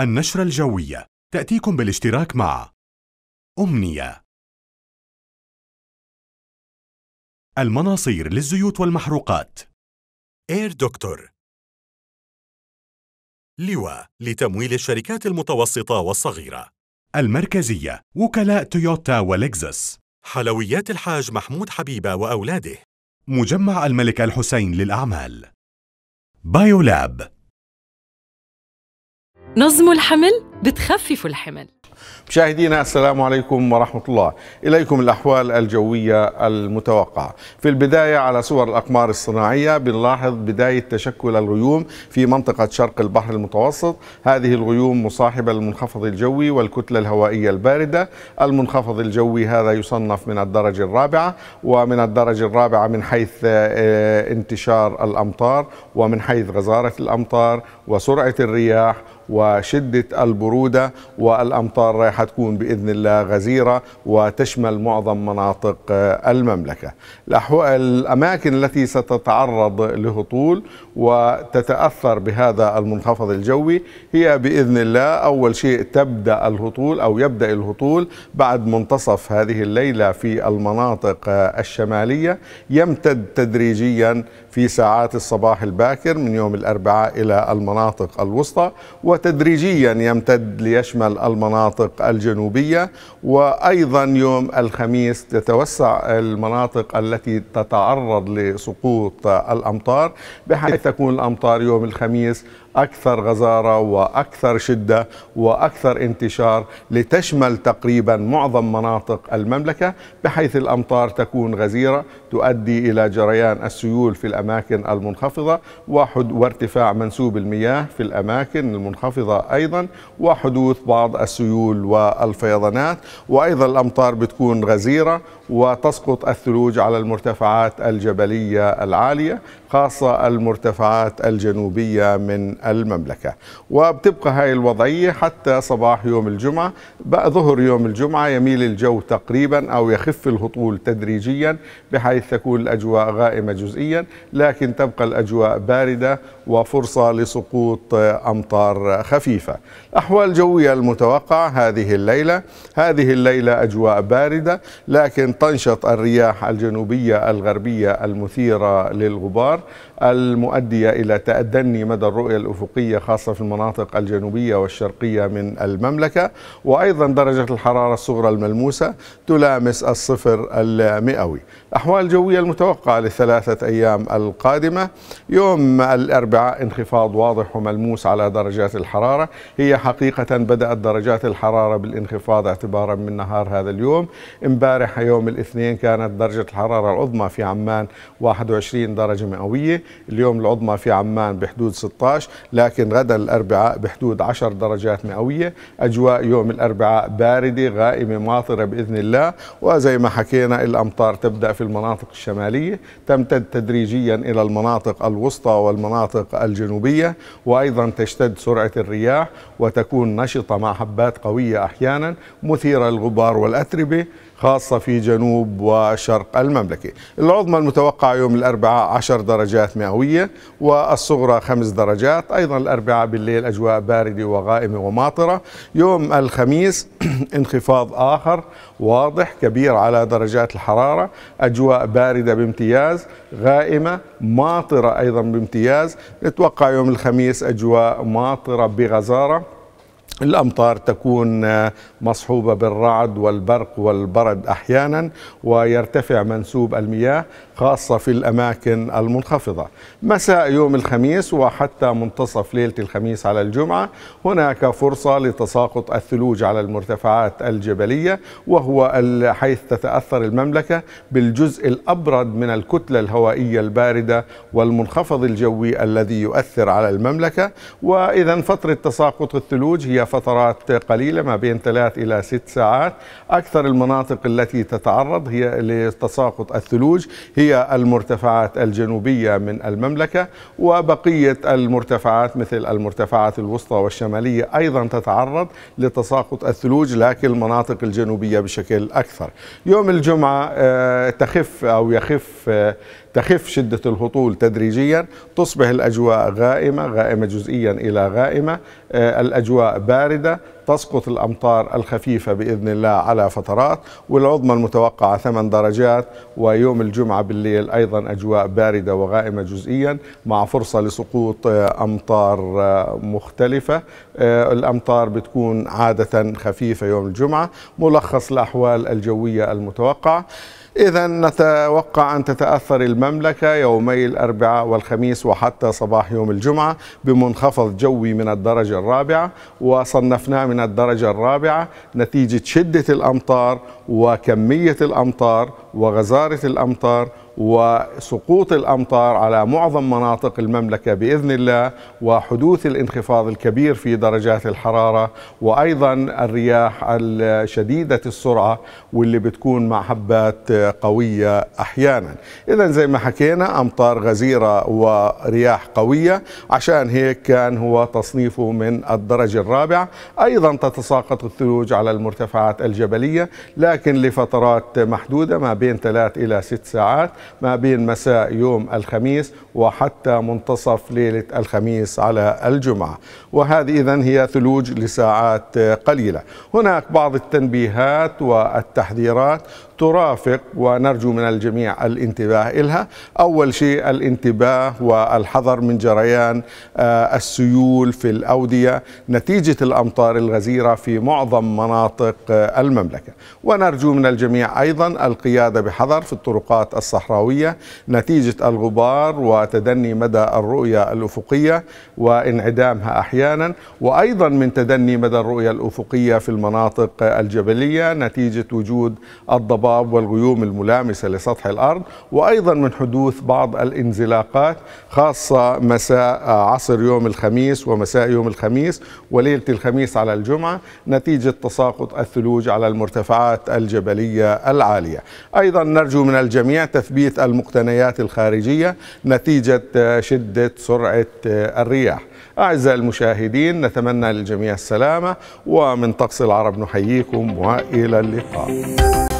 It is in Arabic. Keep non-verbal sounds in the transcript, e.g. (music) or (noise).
النشرة الجوية تأتيكم بالاشتراك مع أمنية المناصير للزيوت والمحروقات إير دكتور لواء لتمويل الشركات المتوسطة والصغيرة المركزية وكلاء تويوتا ولكزس حلويات الحاج محمود حبيبة وأولاده مجمع الملك الحسين للأعمال بايولاب نظموا الحمل بتخففوا الحمل مشاهدينا السلام عليكم ورحمة الله إليكم الأحوال الجوية المتوقعة في البداية على صور الأقمار الصناعية بنلاحظ بداية تشكل الغيوم في منطقة شرق البحر المتوسط هذه الغيوم مصاحبة للمنخفض الجوي والكتلة الهوائية الباردة المنخفض الجوي هذا يصنف من الدرجة الرابعة ومن الدرجة الرابعة من حيث آه، انتشار الأمطار ومن حيث غزارة الأمطار وسرعة الرياح وشدة البرودة والأمطار رايحة تكون بإذن الله غزيرة وتشمل معظم مناطق آه، المملكة الأماكن التي ستتعرض لهطول وتتأثر بهذا المنخفض الجوي هي بإذن الله أول شيء تبدأ الهطول أو يبدأ الهطول بعد منتصف هذه الليلة في المناطق آه، الشمالية يمتد تدريجيا في ساعات الصباح الباكر من يوم الأربعاء إلى المناطق الوسطى وتدريجيا يمتد ليشمل المناطق الجنوبية وأيضا يوم الخميس تتوسع المناطق التي تتعرض لسقوط الأمطار بحيث تكون الأمطار يوم الخميس أكثر غزارة وأكثر شدة وأكثر انتشار لتشمل تقريبا معظم مناطق المملكة بحيث الأمطار تكون غزيرة تؤدي إلى جريان السيول في الأماكن المنخفضة وارتفاع منسوب المياه في الأماكن المنخفضة أيضا وحدوث بعض السيول والفيضانات وأيضا الأمطار بتكون غزيرة وتسقط الثلوج على المرتفعات الجبلية العالية خاصة المرتفعات الجنوبية من المملكة وبتبقى هاي الوضعية حتى صباح يوم الجمعة بقى ظهر يوم الجمعة يميل الجو تقريبا أو يخف الهطول تدريجيا بحيث تكون الأجواء غائمة جزئيا لكن تبقى الأجواء باردة وفرصة لسقوط آه، أمطار خفيفة الأحوال الجوية المتوقعة هذه الليلة هذه الليلة أجواء باردة لكن تنشط الرياح الجنوبية الغربية المثيرة للغبار المؤدية إلى تأدني مدى الرؤية الأفقية خاصة في المناطق الجنوبية والشرقية من المملكة وأيضا درجة الحرارة الصغرى الملموسة تلامس الصفر المئوي الأحوال الجوية المتوقعة للثلاثة أيام القادمة يوم الأربعاء انخفاض واضح وملموس على درجات الحرارة هي حقيقة بدأت درجات الحرارة بالانخفاض اعتبارا من نهار هذا اليوم امبارح يوم الاثنين كانت درجة الحرارة العظمى في عمان 21 درجة مئوية اليوم العظمى في عمان بحدود 16 لكن غدا الأربعاء بحدود 10 درجات مئوية أجواء يوم الأربعاء باردة غائمة ماطرة بإذن الله وزي ما حكينا الأمطار تبدأ في المناطق الشمالية تمتد تدريجيا إلى المناطق الوسطى والمناطق الجنوبية وأيضا تشتد سرعة الرياح وتكون نشطة مع حبات قوية أحيانا مثيرة للغبار والأتربة خاصة في جنوب وشرق المملكة العظمى المتوقعة يوم الأربعاء 10 درجات مئوية والصغرى 5 درجات أيضا الأربعاء بالليل أجواء باردة وغائمة وماطرة يوم الخميس (clears throat) انخفاض آخر واضح كبير على درجات الحرارة أجواء باردة بامتياز غائمة ماطرة أيضا بامتياز نتوقع يوم الخميس أجواء ماطرة بغزارة الأمطار تكون آه، مصحوبة بالرعد والبرق والبرد أحيانا ويرتفع منسوب المياه خاصة في الأماكن المنخفضة مساء يوم الخميس وحتى منتصف ليلة الخميس على الجمعة هناك فرصة لتساقط الثلوج على المرتفعات الجبلية وهو حيث تتأثر المملكة بالجزء الأبرد من الكتلة الهوائية الباردة والمنخفض الجوي الذي يؤثر على المملكة وإذا فترة تساقط الثلوج هي فترات قليلة ما بين ثلاث إلى ست ساعات أكثر المناطق التي تتعرض هي لتساقط الثلوج هي المرتفعات الجنوبية من المملكة وبقية المرتفعات مثل المرتفعات الوسطى والشمالية أيضا تتعرض لتساقط الثلوج لكن المناطق الجنوبية بشكل أكثر يوم الجمعة آه، تخف أو يخف آه، تخف شدة الهطول تدريجيا تصبح الأجواء غائمة غائمة جزئيا إلى غائمة آه، الأجواء باردة تسقط الأمطار الخفيفة بإذن الله على فترات والعظمى المتوقعة 8 درجات ويوم الجمعة بالليل أيضا أجواء باردة وغائمة جزئيا مع فرصة لسقوط آه، أمطار آه، مختلفة الأمطار بتكون عادة خفيفة يوم الجمعة ملخص الأحوال الجوية المتوقعة إذا نتوقع أن تتأثر المملكة يومي الأربعاء والخميس وحتى صباح يوم الجمعة بمنخفض جوي من الدرجة الرابعة وصنفناه من الدرجة الرابعة نتيجة شدة الأمطار وكمية الأمطار وغزارة الأمطار وسقوط الامطار على معظم مناطق المملكه باذن الله وحدوث الانخفاض الكبير في درجات الحراره وايضا الرياح الشديده السرعه واللي بتكون مع حبات قويه احيانا اذا زي ما حكينا امطار غزيره ورياح قويه عشان هيك كان هو تصنيفه من الدرجه الرابعه ايضا تتساقط الثلوج على المرتفعات الجبليه لكن لفترات محدوده ما بين ثلاث الى ست ساعات ما بين مساء يوم الخميس وحتى منتصف ليلة الخميس على الجمعة وهذه إذا هي ثلوج لساعات قليلة هناك بعض التنبيهات والتحذيرات ترافق ونرجو من الجميع الانتباه إلها أول شيء الانتباه والحذر من جريان آه، السيول في الأودية نتيجة الأمطار الغزيرة في معظم مناطق آه، المملكة ونرجو من الجميع أيضا القيادة بحذر في الطرقات الصحراوية نتيجة الغبار وتدني مدى الرؤية الأفقية وانعدامها أحيانا وأيضا من تدني مدى الرؤية الأفقية في المناطق آه، الجبلية نتيجة وجود الضباب الضباب والغيوم الملامسة لسطح الأرض وأيضا من حدوث بعض الانزلاقات خاصة مساء عصر يوم الخميس ومساء يوم الخميس وليلة الخميس على الجمعة نتيجة تساقط الثلوج على المرتفعات الجبلية العالية أيضا نرجو من الجميع تثبيت المقتنيات الخارجية نتيجة شدة سرعة الرياح أعزائي المشاهدين نتمنى للجميع السلامة ومن طقس العرب نحييكم وإلى اللقاء